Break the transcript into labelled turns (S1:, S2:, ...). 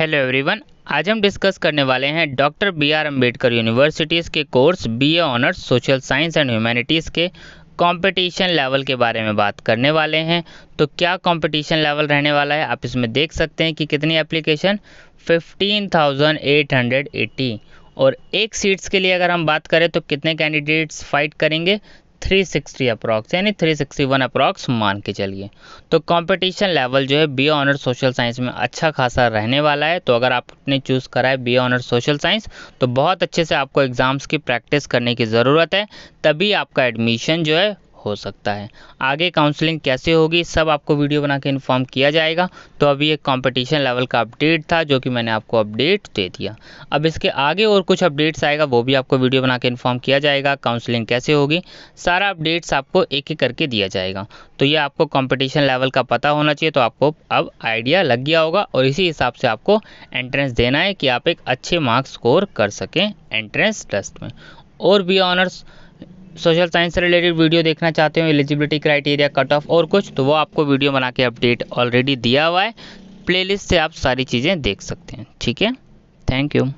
S1: hello everyone आज हम discuss करने वाले हैं doctor B R Ambedkar universities के course B A honours social science and humanities के कंपटीशन लेवल के बारे में बात करने वाले हैं तो क्या कंपटीशन लेवल रहने वाला है आप इसमें देख सकते हैं कि कितनी एप्लीकेशन 15,880 और एक सीट्स के लिए अगर हम बात करें तो कितने कैंडिडेट्स फाइट करेंगे 360 अप्रॉक्स यानी 361 अप्रॉक्स मान के चलिए तो कंपटीशन लेवल जो है बी ऑनर सोशल साइंस में अच्छा खासा रहने वाला है तो अगर आपने चूज़ करा है बी ऑनर सोशल साइंस तो बहुत अच्छे से आपको एग्ज़ाम्स की प्रैक्टिस करने की ज़रूरत है तभी आपका एडमिशन जो है हो सकता है आगे काउंसलिंग कैसे होगी सब आपको वीडियो बना के इन्फॉर्म किया जाएगा तो अभी एक कंपटीशन लेवल का अपडेट था जो कि मैंने आपको अपडेट दे दिया अब इसके आगे और कुछ अपडेट्स आएगा वो भी आपको वीडियो बना के इन्फॉर्म किया जाएगा काउंसलिंग कैसे होगी सारा अपडेट्स आपको एक एक करके दिया जाएगा तो ये आपको कॉम्पिटिशन लेवल का पता होना चाहिए तो आपको अब आइडिया लग गया होगा और इसी हिसाब से आपको एंट्रेंस देना है कि आप एक अच्छे मार्क्स स्कोर कर सकें एंट्रेंस टेस्ट में और भी ऑनर्स सोशल साइंस से रिलेटेड वीडियो देखना चाहते हो एलिजिबिलिटी क्राइटेरिया कट ऑफ और कुछ तो वो आपको वीडियो बना के अपडेट ऑलरेडी दिया हुआ है प्लेलिस्ट से आप सारी चीज़ें देख सकते हैं ठीक है थैंक यू